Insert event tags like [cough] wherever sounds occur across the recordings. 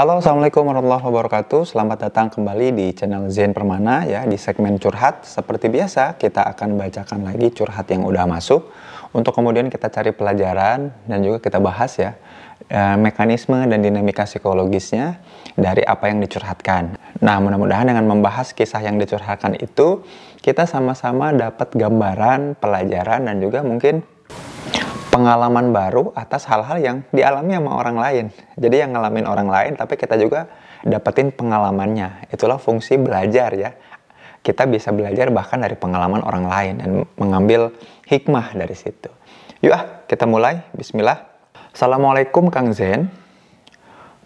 Halo, Assalamualaikum warahmatullahi wabarakatuh. Selamat datang kembali di channel Zen Permana ya, di segmen curhat. Seperti biasa, kita akan bacakan lagi curhat yang udah masuk untuk kemudian kita cari pelajaran dan juga kita bahas ya eh, mekanisme dan dinamika psikologisnya dari apa yang dicurhatkan. Nah, mudah-mudahan dengan membahas kisah yang dicurhatkan itu, kita sama-sama dapat gambaran, pelajaran dan juga mungkin pengalaman baru atas hal-hal yang dialami sama orang lain. Jadi yang ngalamin orang lain tapi kita juga dapetin pengalamannya. Itulah fungsi belajar ya. Kita bisa belajar bahkan dari pengalaman orang lain dan mengambil hikmah dari situ. Yuk ah, kita mulai. Bismillah. Assalamualaikum Kang Zen.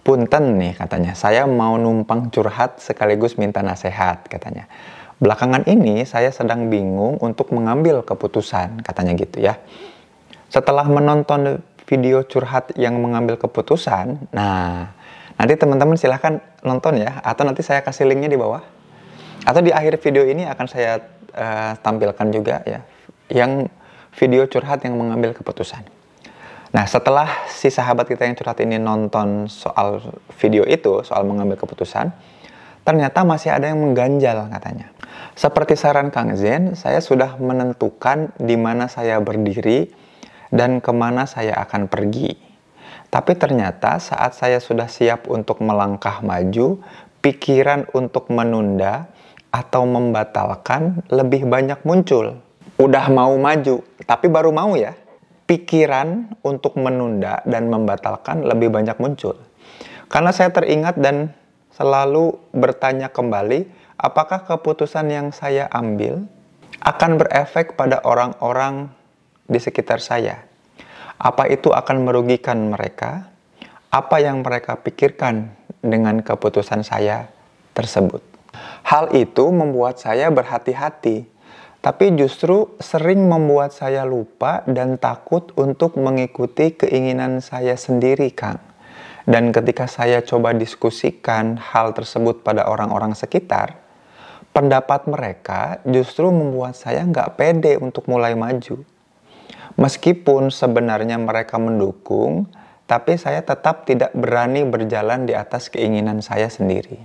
Punten nih katanya, saya mau numpang curhat sekaligus minta nasihat katanya. Belakangan ini saya sedang bingung untuk mengambil keputusan katanya gitu ya setelah menonton video curhat yang mengambil keputusan, nah nanti teman-teman silahkan nonton ya, atau nanti saya kasih linknya di bawah. Atau di akhir video ini akan saya uh, tampilkan juga ya, yang video curhat yang mengambil keputusan. Nah, setelah si sahabat kita yang curhat ini nonton soal video itu, soal mengambil keputusan, ternyata masih ada yang mengganjal katanya. Seperti saran Kang Zen, saya sudah menentukan di mana saya berdiri dan kemana saya akan pergi. Tapi ternyata saat saya sudah siap untuk melangkah maju, pikiran untuk menunda atau membatalkan lebih banyak muncul. Udah mau maju, tapi baru mau ya. Pikiran untuk menunda dan membatalkan lebih banyak muncul. Karena saya teringat dan selalu bertanya kembali, apakah keputusan yang saya ambil akan berefek pada orang-orang di sekitar saya. Apa itu akan merugikan mereka? Apa yang mereka pikirkan dengan keputusan saya tersebut? Hal itu membuat saya berhati-hati, tapi justru sering membuat saya lupa dan takut untuk mengikuti keinginan saya sendiri, Kang. Dan ketika saya coba diskusikan hal tersebut pada orang-orang sekitar, pendapat mereka justru membuat saya nggak pede untuk mulai maju. Meskipun sebenarnya mereka mendukung, tapi saya tetap tidak berani berjalan di atas keinginan saya sendiri.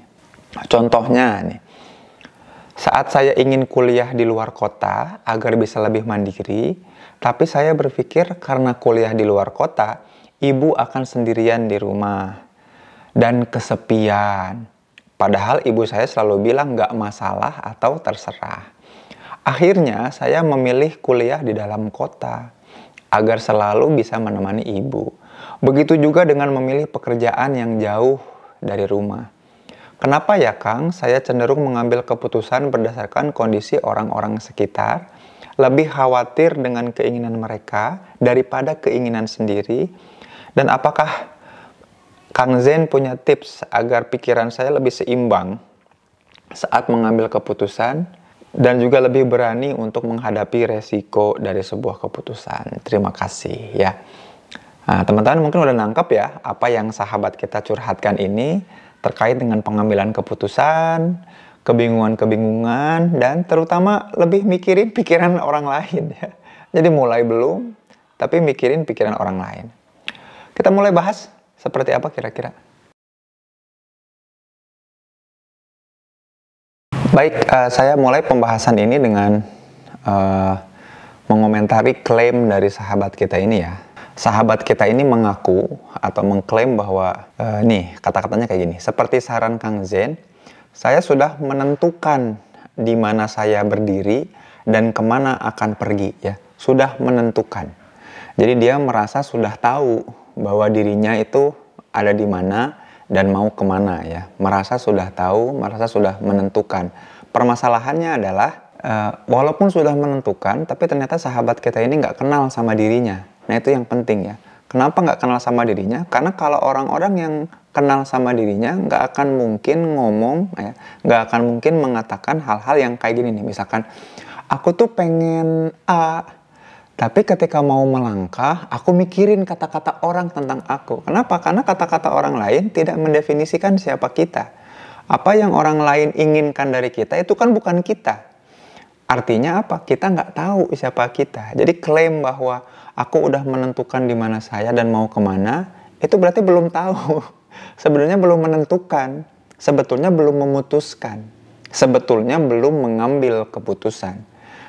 Contohnya nih, saat saya ingin kuliah di luar kota agar bisa lebih mandiri, tapi saya berpikir karena kuliah di luar kota, ibu akan sendirian di rumah dan kesepian. Padahal ibu saya selalu bilang nggak masalah atau terserah. Akhirnya saya memilih kuliah di dalam kota agar selalu bisa menemani ibu. Begitu juga dengan memilih pekerjaan yang jauh dari rumah. Kenapa ya Kang? Saya cenderung mengambil keputusan berdasarkan kondisi orang-orang sekitar, lebih khawatir dengan keinginan mereka daripada keinginan sendiri. Dan apakah Kang Zen punya tips agar pikiran saya lebih seimbang saat mengambil keputusan? dan juga lebih berani untuk menghadapi resiko dari sebuah keputusan. Terima kasih ya. Nah, teman-teman mungkin udah nangkep ya apa yang sahabat kita curhatkan ini terkait dengan pengambilan keputusan, kebingungan-kebingungan dan terutama lebih mikirin pikiran orang lain ya. Jadi mulai belum tapi mikirin pikiran orang lain. Kita mulai bahas seperti apa kira-kira. Baik, uh, saya mulai pembahasan ini dengan uh, mengomentari klaim dari sahabat kita ini ya. Sahabat kita ini mengaku atau mengklaim bahwa uh, nih kata-katanya kayak gini. Seperti saran Kang Zen, saya sudah menentukan di mana saya berdiri dan kemana akan pergi ya. Sudah menentukan. Jadi dia merasa sudah tahu bahwa dirinya itu ada di mana dan mau kemana ya. Merasa sudah tahu, merasa sudah menentukan. Permasalahannya adalah uh, walaupun sudah menentukan, tapi ternyata sahabat kita ini nggak kenal sama dirinya. Nah itu yang penting ya. Kenapa nggak kenal sama dirinya? Karena kalau orang-orang yang kenal sama dirinya nggak akan mungkin ngomong, ya, nggak akan mungkin mengatakan hal-hal yang kayak gini nih. Misalkan, aku tuh pengen A, tapi ketika mau melangkah, aku mikirin kata-kata orang tentang aku. Kenapa? Karena kata-kata orang lain tidak mendefinisikan siapa kita. Apa yang orang lain inginkan dari kita itu kan bukan kita. Artinya apa? Kita nggak tahu siapa kita. Jadi klaim bahwa aku udah menentukan di mana saya dan mau kemana, itu berarti belum tahu. [laughs] Sebenarnya belum menentukan. Sebetulnya belum memutuskan. Sebetulnya belum mengambil keputusan.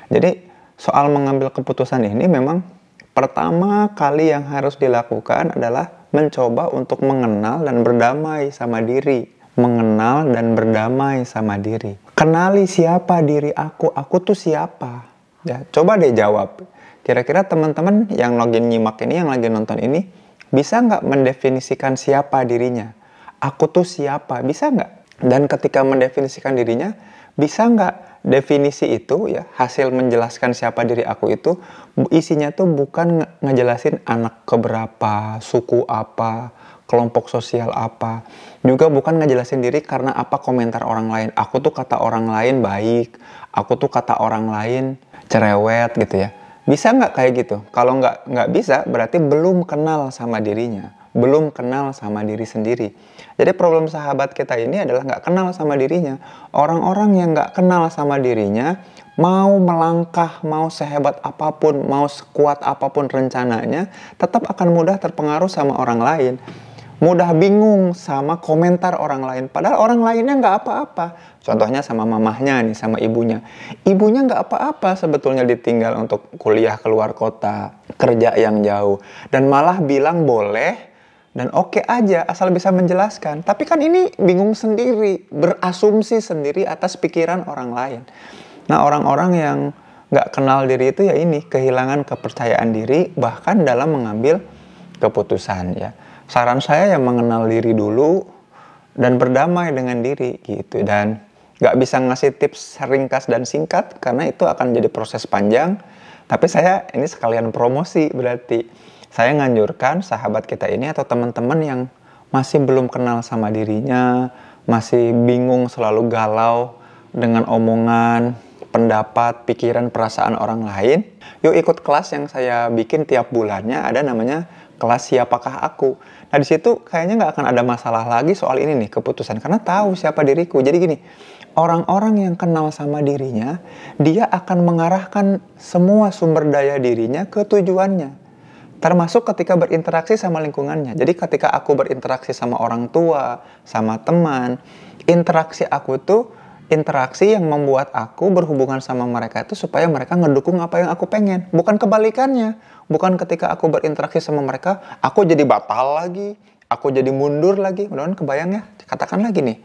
Jadi soal mengambil keputusan ini memang pertama kali yang harus dilakukan adalah mencoba untuk mengenal dan berdamai sama diri mengenal dan berdamai sama diri kenali siapa diri aku aku tuh siapa ya coba deh jawab kira-kira teman-teman yang login nyimak ini yang lagi nonton ini bisa nggak mendefinisikan siapa dirinya aku tuh siapa bisa nggak dan ketika mendefinisikan dirinya, bisa nggak definisi itu ya hasil menjelaskan siapa diri aku itu isinya tuh bukan nge ngejelasin anak keberapa, suku apa, kelompok sosial apa. Juga bukan ngejelasin diri karena apa komentar orang lain. Aku tuh kata orang lain baik, aku tuh kata orang lain cerewet gitu ya. Bisa nggak kayak gitu? Kalau nggak nggak bisa, berarti belum kenal sama dirinya belum kenal sama diri sendiri. Jadi problem sahabat kita ini adalah nggak kenal sama dirinya. Orang-orang yang nggak kenal sama dirinya mau melangkah, mau sehebat apapun, mau sekuat apapun rencananya, tetap akan mudah terpengaruh sama orang lain mudah bingung sama komentar orang lain. Padahal orang lainnya nggak apa-apa. Contohnya sama mamahnya nih, sama ibunya. Ibunya nggak apa-apa sebetulnya ditinggal untuk kuliah keluar kota, kerja yang jauh. Dan malah bilang boleh dan oke okay aja asal bisa menjelaskan. Tapi kan ini bingung sendiri, berasumsi sendiri atas pikiran orang lain. Nah orang-orang yang nggak kenal diri itu ya ini kehilangan kepercayaan diri bahkan dalam mengambil keputusan ya. Saran saya yang mengenal diri dulu dan berdamai dengan diri gitu dan nggak bisa ngasih tips ringkas dan singkat karena itu akan jadi proses panjang. Tapi saya ini sekalian promosi berarti saya nganjurkan sahabat kita ini atau teman-teman yang masih belum kenal sama dirinya, masih bingung selalu galau dengan omongan, pendapat, pikiran, perasaan orang lain, yuk ikut kelas yang saya bikin tiap bulannya ada namanya kelas siapakah aku. Nah di situ kayaknya nggak akan ada masalah lagi soal ini nih keputusan karena tahu siapa diriku. Jadi gini orang-orang yang kenal sama dirinya dia akan mengarahkan semua sumber daya dirinya ke tujuannya termasuk ketika berinteraksi sama lingkungannya. Jadi ketika aku berinteraksi sama orang tua, sama teman, interaksi aku tuh interaksi yang membuat aku berhubungan sama mereka itu supaya mereka ngedukung apa yang aku pengen. Bukan kebalikannya. Bukan ketika aku berinteraksi sama mereka, aku jadi batal lagi, aku jadi mundur lagi. Mudah-mudahan kebayang ya. Katakan lagi nih.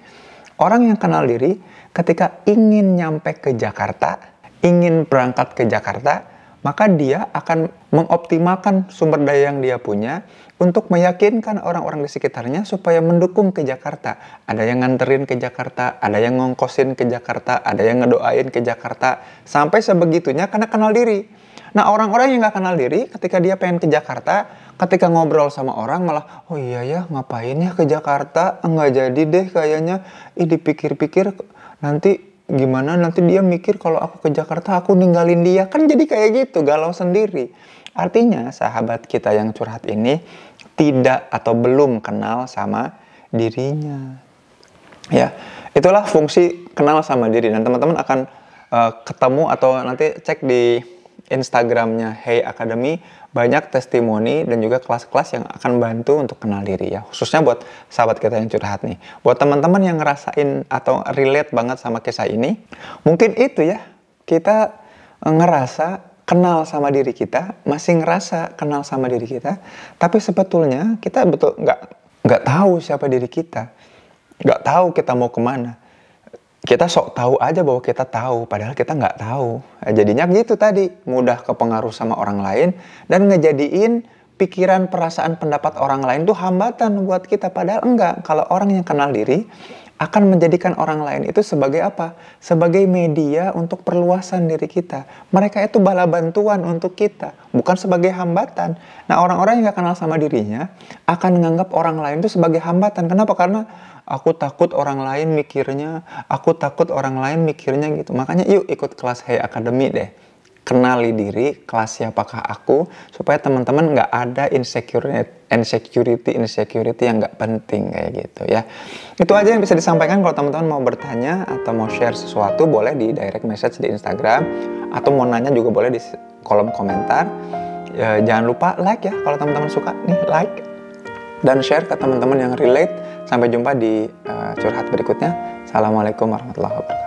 Orang yang kenal diri ketika ingin nyampe ke Jakarta, ingin berangkat ke Jakarta, maka dia akan mengoptimalkan sumber daya yang dia punya untuk meyakinkan orang-orang di sekitarnya supaya mendukung ke Jakarta. Ada yang nganterin ke Jakarta, ada yang ngongkosin ke Jakarta, ada yang ngedoain ke Jakarta, sampai sebegitunya karena kenal diri. Nah orang-orang yang nggak kenal diri ketika dia pengen ke Jakarta, ketika ngobrol sama orang malah, oh iya ya ngapain ya ke Jakarta, nggak jadi deh kayaknya, ih dipikir-pikir nanti gimana nanti dia mikir kalau aku ke Jakarta aku ninggalin dia kan jadi kayak gitu galau sendiri artinya sahabat kita yang curhat ini tidak atau belum kenal sama dirinya ya itulah fungsi kenal sama diri dan teman-teman akan uh, ketemu atau nanti cek di Instagramnya Hey Academy banyak testimoni dan juga kelas-kelas yang akan bantu untuk kenal diri ya. Khususnya buat sahabat kita yang curhat nih. Buat teman-teman yang ngerasain atau relate banget sama kisah ini, mungkin itu ya kita eh, ngerasa kenal sama diri kita, masih ngerasa kenal sama diri kita, tapi sebetulnya kita betul nggak nggak tahu siapa diri kita, nggak tahu kita mau kemana kita sok tahu aja bahwa kita tahu, padahal kita nggak tahu. Nah, jadinya gitu tadi, mudah kepengaruh sama orang lain dan ngejadiin pikiran, perasaan, pendapat orang lain tuh hambatan buat kita. Padahal enggak. Kalau orang yang kenal diri, akan menjadikan orang lain itu sebagai apa? Sebagai media untuk perluasan diri kita. Mereka itu bala bantuan untuk kita, bukan sebagai hambatan. Nah, orang-orang yang gak kenal sama dirinya akan menganggap orang lain itu sebagai hambatan. Kenapa? Karena aku takut orang lain mikirnya, aku takut orang lain mikirnya gitu. Makanya yuk ikut kelas Hey Academy deh kenali diri kelas siapakah aku supaya teman-teman nggak ada insecurity insecurity insecurity yang nggak penting kayak gitu ya itu aja yang bisa disampaikan kalau teman-teman mau bertanya atau mau share sesuatu boleh di direct message di Instagram atau mau nanya juga boleh di kolom komentar e, jangan lupa like ya kalau teman-teman suka nih like dan share ke teman-teman yang relate sampai jumpa di uh, curhat berikutnya assalamualaikum warahmatullahi wabarakatuh